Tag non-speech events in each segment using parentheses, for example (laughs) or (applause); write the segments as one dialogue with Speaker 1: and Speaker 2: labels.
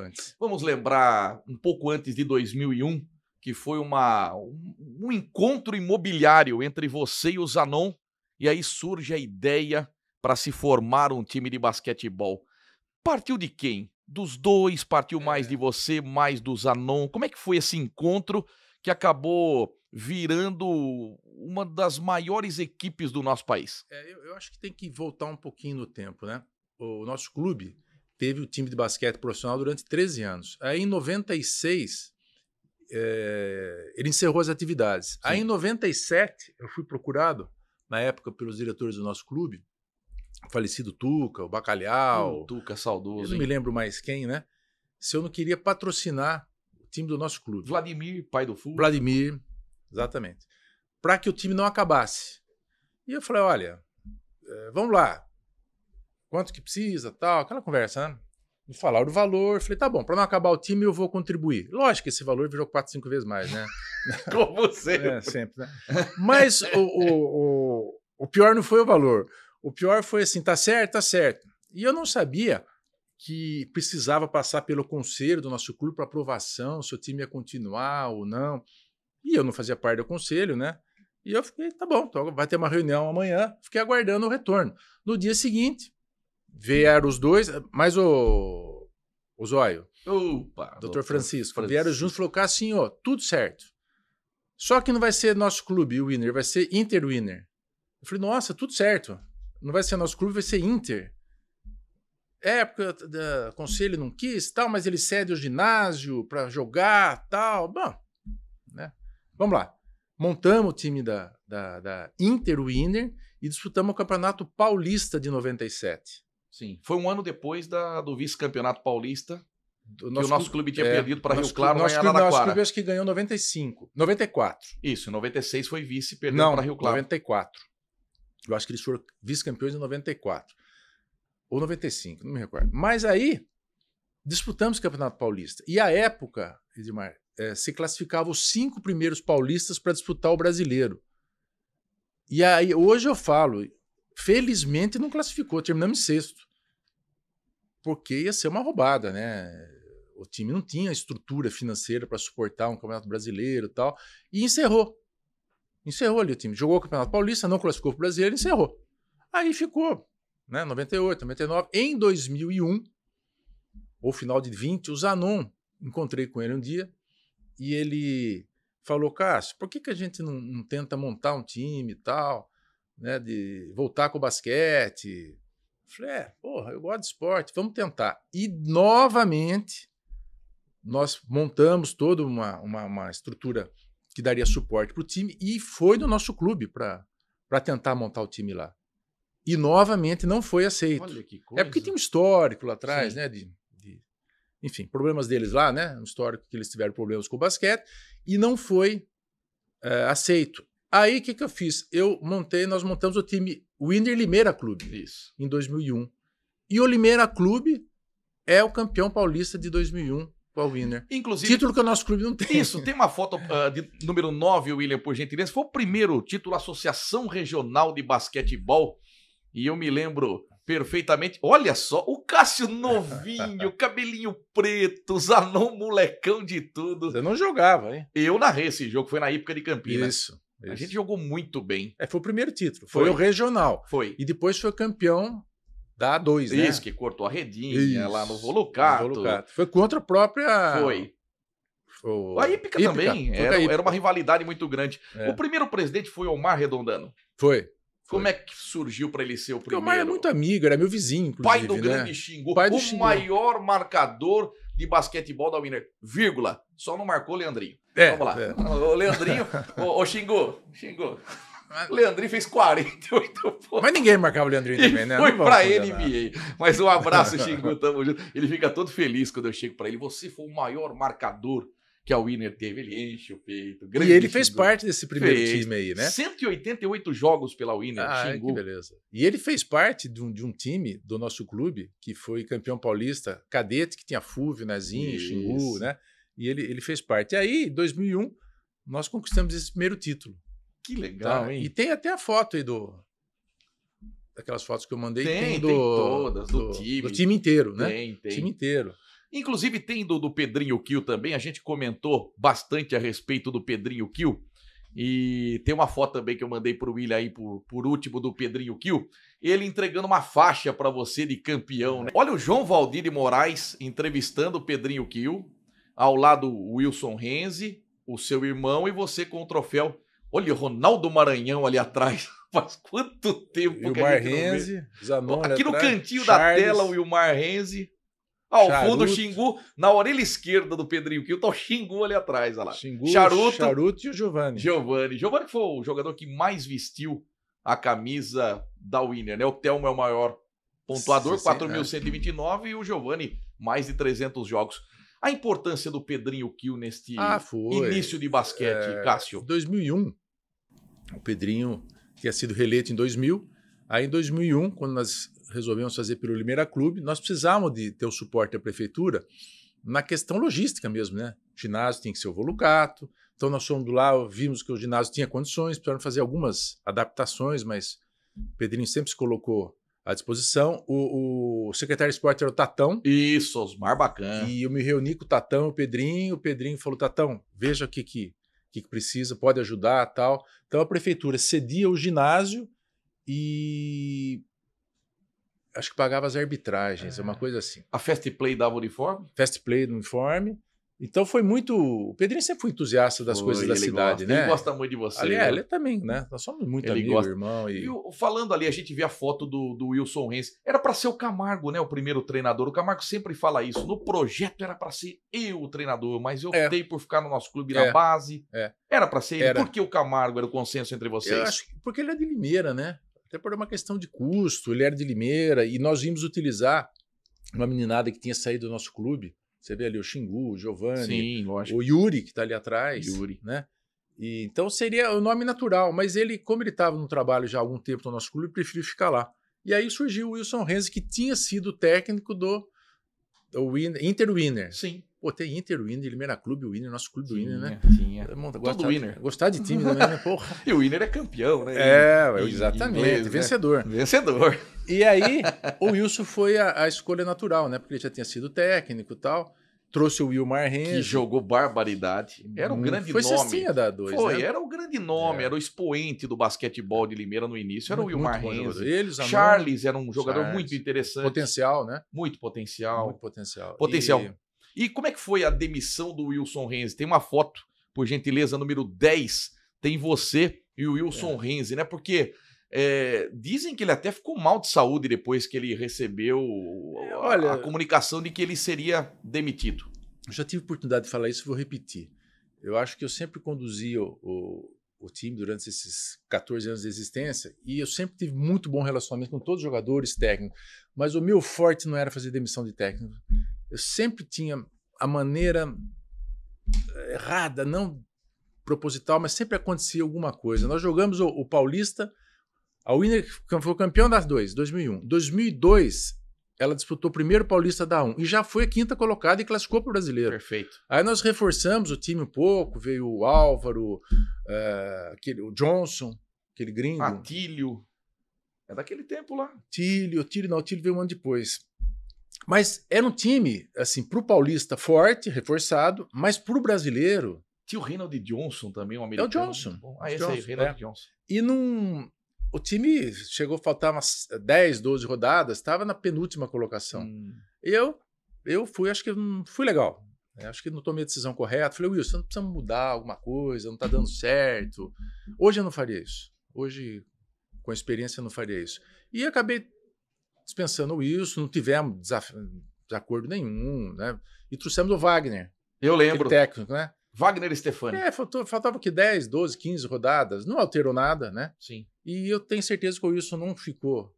Speaker 1: antes. Vamos lembrar um pouco antes de 2001, que foi uma, um, um encontro imobiliário entre você e o Zanon, e aí surge a ideia para se formar um time de basquetebol. Partiu de quem? Dos dois? Partiu mais de é. você, mais do Zanon? Como é que foi esse encontro que acabou virando uma das maiores equipes do nosso país?
Speaker 2: É, eu, eu acho que tem que voltar um pouquinho no tempo, né? O nosso clube teve o time de basquete profissional durante 13 anos. Aí, em 96, é, eh, ele encerrou as atividades. Sim. Aí, em 97, eu fui procurado, na época, pelos diretores do nosso clube, o falecido Tuca, o Bacalhau. Hum, Tuca, saudoso. Eu não me lembro mais quem, né? Se eu não queria patrocinar o time do nosso clube. Vladimir, pai do Fulvio. Vladimir, exatamente. Para que o time não acabasse. E eu falei: olha, eh, vamos lá, quanto que precisa, tal, aquela conversa, né? Me falaram o valor, falei, tá bom, para não acabar o time eu vou contribuir. Lógico que esse valor virou quatro cinco vezes mais, né? (laughs) Como sempre. É, sempre, né? Mas o, o, o, o pior não foi o valor. O pior foi assim, tá certo, tá certo. E eu não sabia que precisava passar pelo conselho do nosso clube para aprovação, se o time ia continuar ou não. E eu não fazia parte do conselho, né? E eu fiquei, tá bom, então vai ter uma reunião amanhã, fiquei aguardando o retorno. No dia seguinte, Vieram os dois, mas o, o Zóio, Opa, doutor Francisco, Francisco, vieram juntos e falou, assim, ó, tudo certo. Só que não vai ser nosso clube, o Winner, vai ser Inter Winner. Eu falei, nossa, tudo certo. Não vai ser nosso clube, vai ser Inter. É, porque eh, o conselho não quis, tal, mas ele cede o ginásio para jogar, tal. Bom, né? Vamos lá. Montamos o time da, da, da Inter Winner e disputamos o Campeonato Paulista de 97. Sim. Foi
Speaker 1: um ano depois da, do vice-campeonato paulista, do que nosso o nosso clube, clube tinha é, perdido para Rio Claro nosso, em Araraquara. Nosso clube
Speaker 2: acho que ganhou 95, 94. Isso, em 96 foi vice, perdeu para Rio Claro. 94. Eu acho que eles foram vice-campeões em 94. Ou 95, não me recordo. Mas aí disputamos o Campeonato Paulista. E à época, Edmar, é, se classificavam os cinco primeiros paulistas para disputar o brasileiro. E aí, hoje eu falo, Felizmente não classificou, terminamos em sexto. Porque ia ser uma roubada, né? O time não tinha estrutura financeira para suportar um campeonato brasileiro e tal. E encerrou. Encerrou ali o time. Jogou o Campeonato Paulista, não classificou para o brasileiro, encerrou. Aí ficou, né? 98, 99. Em 2001, ou final de 20, o Zanon, encontrei com ele um dia e ele falou: Cássio, por que, que a gente não, não tenta montar um time e tal? né, de voltar com o basquete. Falei, é, porra, eu gosto de esporte, vamos tentar. E novamente nós montamos toda uma, uma, uma estrutura que daria suporte para o time e foi no nosso clube para tentar montar o time lá. E novamente não foi aceito. É porque tem um histórico lá atrás, Sim. né? De, de, enfim, problemas deles lá, né? Um histórico que eles tiveram problemas com o basquete e não foi eh, aceito. Aí o que, que eu fiz? Eu montei, nós montamos o time Winner Limeira Clube Isso. em 2001. E o Limeira Clube é o campeão paulista de 2001 com o Winner. Inclusive, título que o nosso clube não tem. Isso,
Speaker 1: tem uma foto uh, de número 9, William, por gentileza. Foi o primeiro título Associação Regional de Basquetebol. E eu me lembro perfeitamente. Olha só, o Cássio novinho, (laughs) cabelinho preto, Zanon molecão de tudo. Você não jogava, hein? Eu narrei esse jogo, foi na época de Campinas. Isso. Isso. A gente jogou muito bem. É, foi o primeiro título. Foi, foi o
Speaker 2: regional. Foi. E depois foi campeão
Speaker 1: da A2, Isso, né? Isso, que cortou a redinha Isso. lá no Volucato. Volucato. Foi
Speaker 2: contra a própria... Foi.
Speaker 1: O... A Ípica, Ípica também. Era, Ípica. era, uma rivalidade muito grande. É. O primeiro presidente foi Omar Redondano. Foi. Como foi. é que surgiu para ele ser o primeiro? Porque o Omar é muito
Speaker 2: amigo, era meu vizinho, inclusive. Pai do né? grande Xingu, Pai do o Xingu.
Speaker 1: maior marcador de basquetebol da Winner, vírgula, só não marcou o Leandrinho. É, Vamos lá. É. O Leandrinho, o, o Xingu, Xingu. O Leandrinho fez 48 pontos. Mas ninguém marcava o Leandrinho também, né? Foi pra ele NBA. Mas um abraço, (laughs) Xingu, tamo junto. Ele fica todo feliz quando eu chego pra ele. Você foi o maior marcador que a Winner teve, ele enche o peito. e ele fez do... parte desse primeiro fez. time aí, né? 188 jogos pela Winner, ah, Xingu. Que beleza. E ele fez parte
Speaker 2: de um, de um, time do nosso clube que foi campeão paulista cadete, que tinha Fulvio, Nazinho, Isso. Xingu, né? E ele, ele fez parte. E aí, em 2001, nós conquistamos esse primeiro título.
Speaker 1: Que legal, tá? hein? E
Speaker 2: tem até a foto aí do, daquelas fotos que eu mandei, tem, tem, do, tem todas, do, do, time. Do time inteiro, né? Tem, tem. Time
Speaker 1: inteiro. Inclusive tem do, do Pedrinho Kill também, a gente comentou bastante a respeito do Pedrinho Kill. E tem uma foto também que eu mandei para o William aí por, por último do Pedrinho Kill, ele entregando uma faixa para você de campeão, né? Olha o João Valdir de Moraes entrevistando o Pedrinho Kill, ao lado o Wilson Renzi, o seu irmão e você com o troféu. Olha o Ronaldo Maranhão ali atrás. (laughs) Faz quanto tempo Wilmar que a Wilmar Renzi, Zanon Aqui no atrás, cantinho Charles. da tela o Wilmar Renzi. Ao ah, charuto. fundo, Xingu, na orelha esquerda do Pedrinho Quilton, tá o Xingu ali atrás, olha lá. Xingu, charuto, charuto e o Giovanni. Giovanni. Giovanni foi o jogador que mais vestiu a camisa da Winner, né? O Telmo é o maior pontuador, 4.129, é. e o Giovanni, mais de 300 jogos. A importância do Pedrinho Kill neste ah, início de basquete, é, Cássio? 2001.
Speaker 2: O Pedrinho tinha é sido reeleito em 2000 Aí, em 2001, quando nós resolvemos fazer pelo Limeira Clube, nós precisávamos de ter o suporte da prefeitura na questão logística mesmo, né? O ginásio tinha que ser o volucato, então nós fomos lá, vimos que o ginásio tinha condições, precisaram fazer algumas adaptações, mas o Pedrinho sempre se colocou à disposição. O, o secretário de esporte era o Tatão. Isso, Osmar Bacana. E eu me reuni com o Tatão e o Pedrinho. O Pedrinho falou: Tatão, veja o que, que, que precisa, pode ajudar tal. Então a prefeitura cedia o ginásio e acho que pagava as arbitragens, é. uma coisa assim. A Fast Play dava uniforme? Fast Play do uniforme. Então foi muito. O Pedrinho sempre foi entusiasta das coisas da cidade, gosta, né? Ele gosta muito de você. Ali, né? ele também, né? Nós somos muito ele amigos, gosta. irmão. E...
Speaker 1: e... falando ali, a gente vê a foto do, do Wilson Renz. Era para ser o Camargo, né? O primeiro treinador. O Camargo sempre fala isso. No projeto era para ser eu o treinador, mas eu é. optei é. por ficar no nosso clube é. na base. É. Era para ser ele. Era. Por que o Camargo era o consenso entre vocês? Eu acho
Speaker 2: que porque ele é de Limeira, né? Até por uma questão de custo, ele era de Limeira, e nós vimos utilizar uma meninada que tinha saído do nosso clube. Você vê ali o Xingu, o Giovanni, o Yuri, que está ali atrás. Yuri. Né? E, então seria o nome natural, mas ele, como ele estava no trabalho já há algum tempo no nosso clube, preferiu ficar lá. E aí surgiu o Wilson Renzi, que tinha sido técnico do Inter Winner. Sim. Pô, tem Inter Winner, Limeira Clube Winner, nosso clube do Winner, né? Tinha. Todo gostar, Winner. Gostar de time também, né?
Speaker 1: Porra. (laughs) e o Winner é campeão, né? É, e, exatamente. Inglês, né? vencedor. Né? Vencedor.
Speaker 2: E aí, o Wilson foi a, a, escolha natural, né? Porque ele já tinha sido técnico e tal. Trouxe o Wilmar Renzi. Que jogou
Speaker 1: barbaridade. Era um hum, grande foi nome. Foi da 2, Foi, né? era o um grande nome. É. Era o expoente do basquetebol de Limeira no início. Era muito, o Wilmar Renzi. Eles, Charles era um jogador Charles. muito interessante.
Speaker 2: Potencial, né? Muito potencial. Muito potencial. Potencial. E...
Speaker 1: E como é que foi a demissão do Wilson Renzi? Tem uma foto, por gentileza, número 10, tem você e o Wilson é. Renzi, né? Porque é, dizem que ele até ficou mal de saúde depois que ele recebeu é, Olha, a comunicação de que ele seria demitido. Já tive oportunidade de falar isso, vou repetir. Eu acho que eu sempre conduzi o, o,
Speaker 2: o time durante esses 14 anos de existência e eu sempre tive muito bom relacionamento com todos os jogadores técnicos, mas o meu forte não era fazer demissão de técnico eu sempre tinha a maneira eh, errada, não proposital, mas sempre acontecia alguma coisa. Nós jogamos o, o Paulista, a Winner foi campeão das dois, 2001. 2002, ela disputou o primeiro Paulista da 1 e já foi a quinta colocada e classificou para o brasileiro. Perfeito. Aí nós reforçamos o time um pouco, veio o Álvaro, uh, aquele, o Johnson, aquele gringo. Atílio. É daquele tempo lá. Tílio, Tílio não, Tílio veio um ano depois. Mas era um time, assim, para o paulista forte, reforçado, mas para o brasileiro. Tinha o Reinaldo Johnson também, um americano. É o Johnson. Ah, esse Johnson, aí, Reinaldo é. Johnson. E num, o time chegou, a faltar umas 10, 12 rodadas, estava na penúltima colocação. Hum. Eu, eu fui, acho que não fui legal. É, acho que não tomei a decisão correta. Falei, Wilson, não precisamos mudar alguma coisa, não está dando (laughs) certo. Hoje eu não faria isso. Hoje, com a experiência, eu não faria isso. E acabei dispensando isso, não tivemos desacordo nenhum, né? E trouxemos o Wagner. Eu lembro. Técnico, né? Wagner Stefani. É, faltou, faltava que 10, 12, 15 rodadas, não alterou nada, né? Sim. E eu tenho certeza que o Wilson não ficou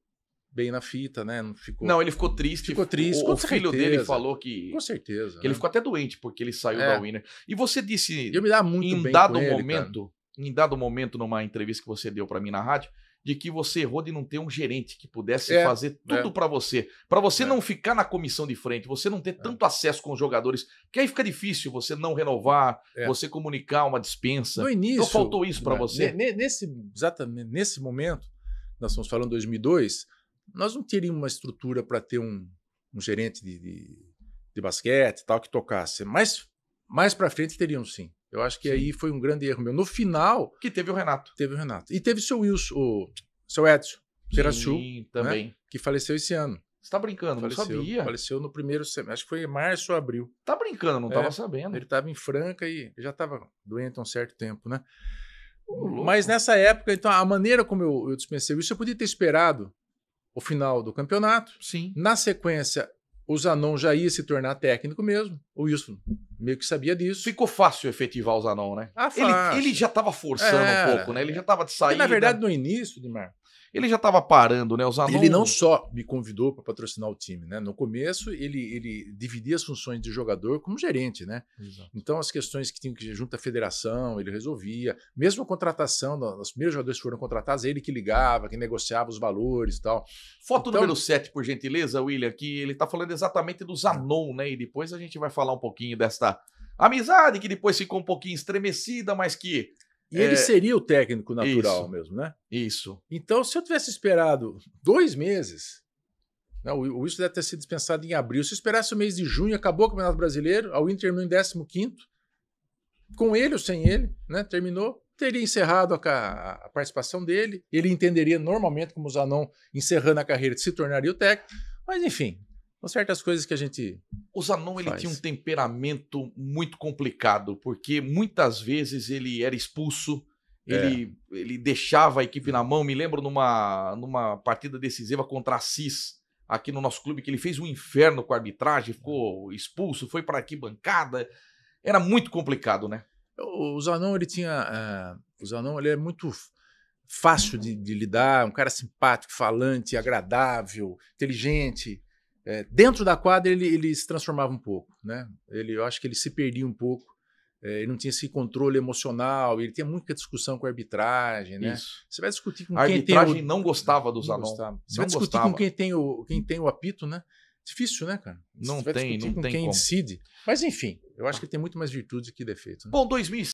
Speaker 2: bem na
Speaker 1: fita, né? Não ficou. Não, ele ficou triste. Ficou triste. O, o filho dele falou que. Com certeza. Que né? ele ficou até doente porque ele saiu é. da Winner. E você disse. Eu me dá muito em bem dado com ele, momento. Cara em dado momento, numa entrevista que você deu para mim na rádio, de que você errou de não ter um gerente que pudesse é, fazer é. tudo é. para você. Para você é. não ficar na comissão de frente, você não ter é. tanto acesso com os jogadores, que aí fica difícil você não renovar, é. você comunicar uma dispensa. No então, início. Então faltou isso para né, você? Nesse, exatamente nesse momento, nós estamos falando 2002, nós
Speaker 2: não teríamos uma estrutura para ter um, um gerente de, de, de basquete tal que tocasse, mas mais para frente teriam sim. Eu acho que Sim. aí foi um grande erro meu. No final. Que teve o Renato. Teve o Renato. E teve o seu Wilson, o seu Edson, Pirachu. Né, também. Né? Que faleceu esse ano. Você tá brincando, faleceu, não sabia. Faleceu no primeiro semestre, acho que foi março ou abril. Tá brincando, não é, tava sabendo. Ele tava em Franca e já tava doente há um certo tempo, né? Mas nessa época, então, a maneira como eu, eu dispensei isso, eu podia ter esperado o final do campeonato. Sim. Na sequência, o Zanon já ia se tornar técnico mesmo. O
Speaker 1: Wilson meio que sabia disso. Ficou fácil efetivar os Zanon, né? Ah, ele, ele, já
Speaker 2: estava forçando é, um pouco, né? Ele já
Speaker 1: estava de saída. na verdade, no início, Dimar, ele já estava parando, né? Os Zanon... Ele não só
Speaker 2: me convidou para patrocinar o time, né? No começo, ele, ele dividia as funções de jogador como gerente, né? Exato. Então, as questões que tinham que junto à federação, ele resolvia. Mesmo a
Speaker 1: contratação, os primeiros jogadores que foram contratados, é ele que ligava, que negociava os valores e tal. Foto então... número 7, por gentileza, William, que ele está falando exatamente do Zanon, né? E depois a gente vai falar um pouquinho desta amizade que depois ficou um pouquinho estremecida, mas que e é... ele seria o técnico natural isso, mesmo, né? Isso. Então, se eu tivesse esperado dois meses,
Speaker 2: né, o Wilson deve ter sido dispensado em abril. Se eu esperasse o mês de junho, acabou o Campeonato Brasileiro, a Inter terminou em 15 com ele ou sem ele, né? Terminou, teria encerrado a, a, participação dele. Ele entenderia normalmente como o Zanon encerrando a carreira se
Speaker 1: tornaria o técnico. Mas enfim, são certas coisas que a gente. O Zanon faz. ele tinha um temperamento muito complicado, porque muitas vezes ele era expulso, é. ele, é. ele deixava a equipe na mão. Me lembro numa, numa partida decisiva contra a CIS aqui no nosso clube, que ele fez um inferno com a arbitragem, ficou expulso, foi para aqui bancada. Era muito complicado, né? O Zanon, ele tinha. Uh, o Zanon,
Speaker 2: ele é muito fácil de, de lidar, um cara simpático, falante, agradável, inteligente. É, dentro da quadra ele, ele se transformava um pouco, né? Ele, eu acho que ele se perdia um pouco. É, ele não tinha esse controle emocional, ele tinha muita discussão com a
Speaker 1: arbitragem, né? Isso. Você vai discutir com a quem tem. A arbitragem não gostava dos anões. Você não vai discutir com quem
Speaker 2: tem, o, quem tem o apito, né? Difícil, né, cara? Não Você tem, vai tem não com tem quem como. decide. Mas enfim, eu acho que ele tem muito mais virtudes que defeitos. Né? Bom, 2006.